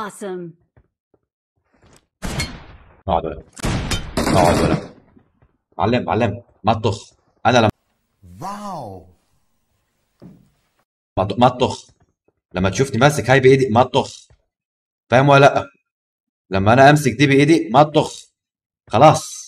Awesome. اقعد ولا اقعد ولا علم علم ما تطخ انا لما واو ما تطخ لما تشوفني ماسك هاي بايدي ما تطخ فاهم ولا لا لما انا امسك دي بايدي ما تطخ خلاص